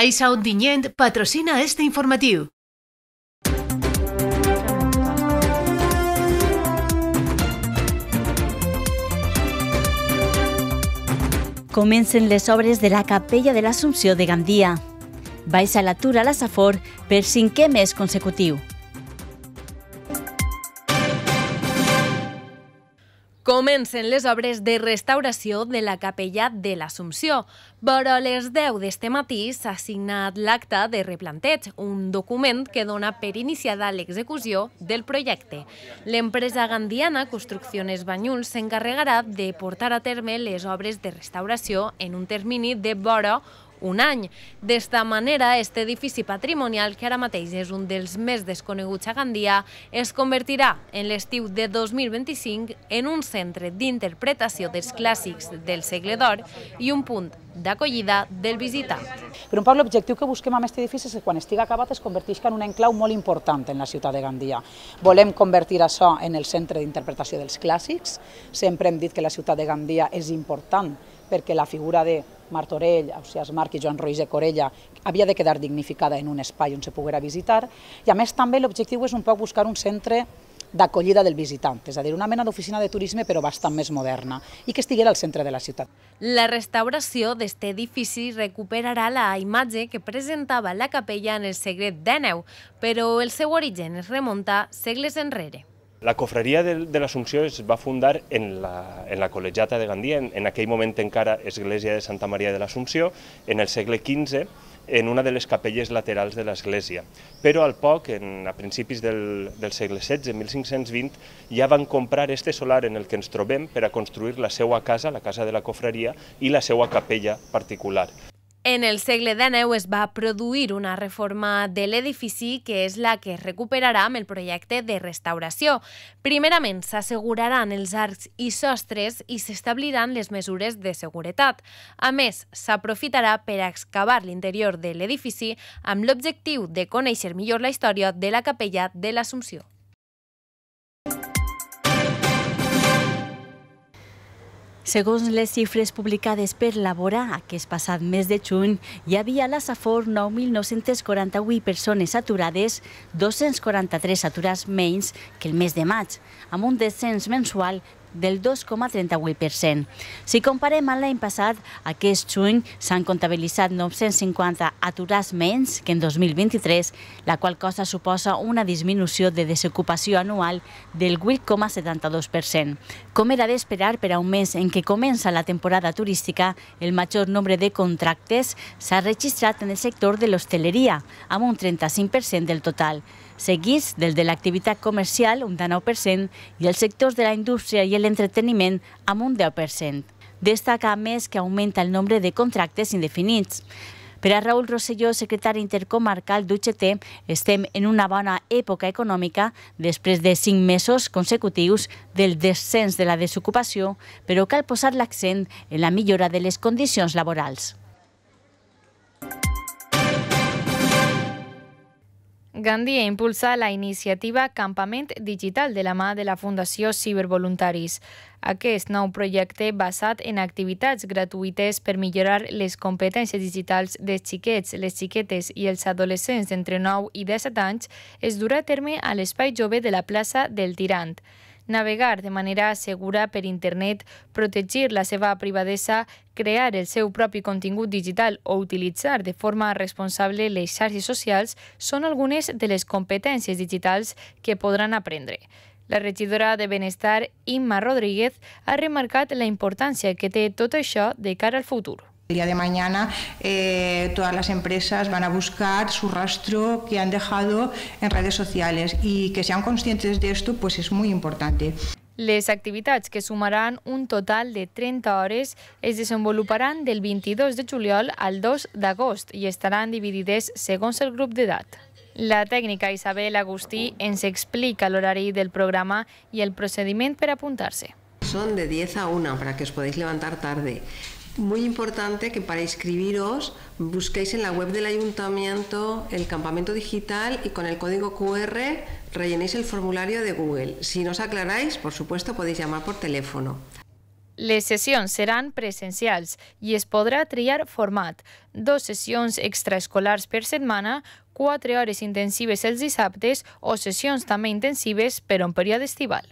Caixa Ondinyent patrocina este informatiu. Comencen les obres de la Capella de l'Assumpció de Gandia. Baixa l'atur a la Safor per cinquè mes consecutiu. Comencen les obres de restauració de la capella de l'Assumpció, però a les 10 d'este matí s'ha signat l'acte de replanteig, un document que dona per iniciada l'execució del projecte. L'empresa gandiana Construcciones Banyuls s'encarregarà de portar a terme les obres de restauració en un termini de vora un any. D'esta manera, este edifici patrimonial, que ara mateix és un dels més desconeguts a Gandia, es convertirà en l'estiu de 2025 en un centre d'interpretació dels clàssics del segle d'or i un punt d'acollida del visitant. Per un part, l'objectiu que busquem amb aquest edifici és que quan estigui acabat es converteixi en un enclau molt important en la ciutat de Gandia. Volem convertir això en el centre d'interpretació dels clàssics. Sempre hem dit que la ciutat de Gandia és important perquè la figura de Martorell, o el Marc i Joan Roís de Corella havia de quedar dignificada en un espai on se poguera visitar i a més també l'objectiu és un poc buscar un centre d'acollida del visitant, és a dir, una mena d'oficina de turisme però bastant més moderna i que estiguera al centre de la ciutat. La restauració d'aquest edifici recuperarà la imatge que presentava la capella en el segret d'Eneu, però el seu origen es remunta segles enrere. La cofreria de, de l'Assumpció es va fundar en la, en la col·legiata de Gandia, en, en aquell moment encara església de Santa Maria de l'Assumpció, en el segle XV, en una de les capelles laterals de l'església. Però al poc, en, a principis del, del segle XVI, 1520, ja van comprar este solar en el que ens trobem per a construir la seva casa, la casa de la cofreria, i la seva capella particular. En el segle XIX es va produir una reforma de l'edifici que és la que es recuperarà amb el projecte de restauració. Primerament, s'asseguraran els arcs i sostres i s'establiran les mesures de seguretat. A més, s'aprofitarà per excavar l'interior de l'edifici amb l'objectiu de conèixer millor la història de la capella de l'Assumpció. Segons les xifres publicades per Labora, aquest passat mes de juny hi havia a la Safor 9.948 persones aturades, 243 aturats menys que el mes de maig, amb un descens mensual del 2,38%. Si comparem amb l'any passat, aquest juny s'han comptabilitzat 950 aturats menys que en 2023, la qual cosa suposa una disminució de desocupació anual del 8,72%. Com era d'esperar per a un mes en què comença la temporada turística, el major nombre de contractes s'ha registrat en el sector de l'hostaleria, amb un 35% del total seguits del de l'activitat comercial, un 9%, i els sectors de la indústria i l'entreteniment amb un 10%. Destaca més que augmenta el nombre de contractes indefinits. Per a Raül Rosselló, secretari intercomarcal d'UGT, estem en una bona època econòmica després de cinc mesos consecutius del descens de la desocupació, però cal posar l'accent en la millora de les condicions laborals. Gandhi impulsa la iniciativa Campament Digital de la mà de la Fundació Cibervoluntaris. Aquest nou projecte, basat en activitats gratuïtes per millorar les competències digitals dels xiquets, les xiquetes i els adolescents d'entre 9 i 17 anys, es durà a terme a l'Espai Jove de la plaça del Tirant navegar de manera segura per internet, protegir la seva privadesa, crear el seu propi contingut digital o utilitzar de forma responsable les xarxes socials són algunes de les competències digitals que podran aprendre. La regidora de Benestar, Imma Rodríguez, ha remarcat la importància que té tot això de cara al futur. El día de mañana eh, todas las empresas van a buscar su rastro que han dejado en redes sociales y que sean conscientes de esto pues es muy importante. Les activitats, que sumaran un total de 30 hores, es desenvoluparan del 22 de juliol al 2 d'agost i estaran dividides segons el grup d'edat. La tècnica Isabel Agustí ens explica l'horari del programa i el procediment per apuntar-se. Son de 10 a 1 para que os podáis levantar tarde. Muy importante que para inscribiros busquéis en la web del ayuntamiento el campamento digital y con el código QR rellenéis el formulario de Google. Si no os aclaráis, por supuesto, podéis llamar por teléfono. Las sesiones serán presenciales y es podrá triar format. Dos sesiones extraescolares per semana, cuatro horas intensives el dissabtes o sesiones también intensivas pero en periodo estival.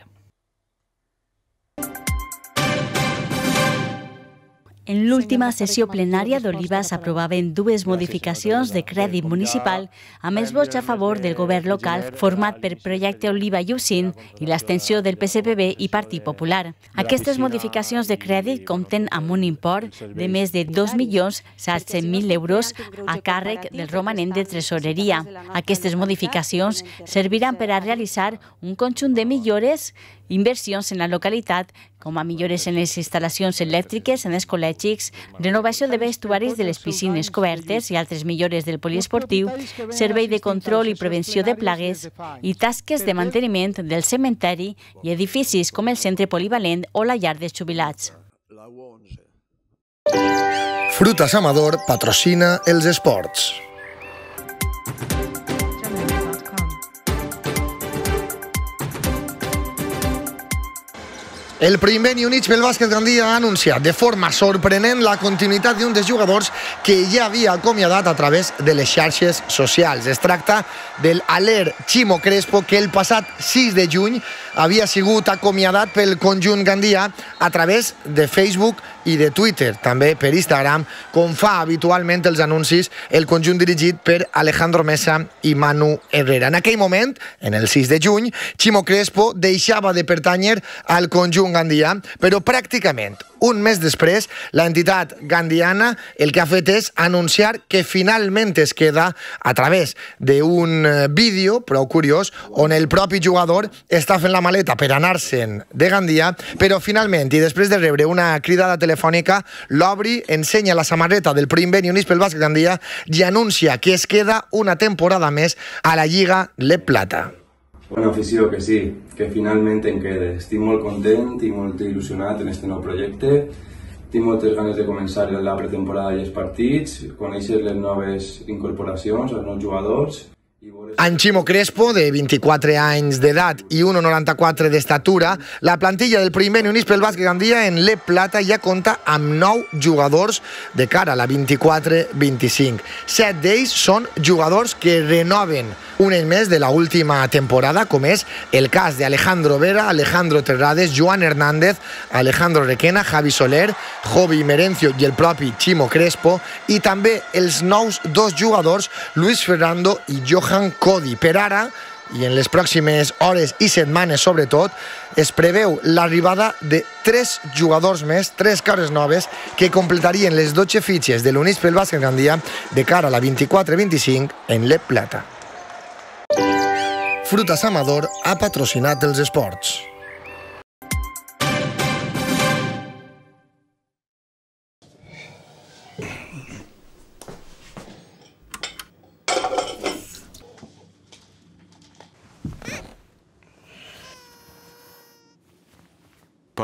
En l'última sessió plenària d'Oliva s'aprovaven dues modificacions de crèdit municipal amb els vots a favor del govern local format per Projecte Oliva i Usin i l'extensió del PSPB i Partit Popular. Aquestes modificacions de crèdit compten amb un import de més de 2.700.000 euros a càrrec del romanent de tresoreria. Aquestes modificacions serviran per a realitzar un conjunt de millores inversions en la localitat com a millores en les instal·lacions elèctriques en els col·legis, renovació de vestuaris de les piscines cobertes i altres millores del poliesportiu, servei de control i prevenció de plagues i tasques de manteniment del cementeri i edificis com el centre polivalent o la llar de jubilats. Frutas Amador patrocina els esports. El New Units pel bàsquet Gandia ha anunciat de forma sorprenent la continuïtat d'un dels jugadors que ja havia acomiadat a través de les xarxes socials. Es tracta del Aler Chimo Crespo, que el passat 6 de juny havia sigut acomiadat pel conjunt Gandia a través de Facebook i de Twitter, també per Instagram, com fa habitualment els anuncis el conjunt dirigit per Alejandro Mesa i Manu Herrera. En aquell moment, en el 6 de juny, Chimo Crespo deixava de pertànyer al conjunt gandià, però pràcticament un mes després, l'entitat gandiana el que ha fet és anunciar que finalment es queda a través d'un eh, vídeo prou curiós on el propi jugador està fent la maleta per anar-se'n de Gandia, però finalment, i després de rebre una cridada telefònica telefònica, l'obri, ensenya la samarreta del prim i Unís pel bàsquet Gandia i anuncia que es queda una temporada més a la Lliga Le Plata. Bueno, afició, que sí, que finalment en quede. Estic molt content i molt il·lusionat en aquest nou projecte. Tinc moltes ganes de començar la pretemporada i els partits, conèixer les noves incorporacions, els nous jugadors Anchimo Crespo, de 24 años de edad... ...y 1,94 de estatura... la plantilla del primer Unispel Vázquez Gandia en Le Plata ...ya cuenta a 9 jugadores... de cara a la 24-25. Set days son jugadores... que renoven un mes de la última temporada, ...como es... el cas Alejandro Vera, Alejandro Terrades, Joan Hernández, Alejandro Requena, Javi Soler, Jovi Merencio ...y el propio Chimo Crespo, ...y también... el snows dos jugadores... Luis Fernando ...y Johan Graham Cody. Per ara, i en les pròximes hores i setmanes sobretot, es preveu l'arribada de tres jugadors més, tres cares noves, que completarien les 12 fitxes de l'Unís pel Bàsquet Gandia de cara a la 24-25 en Le Plata. Frutas Amador ha patrocinat els esports.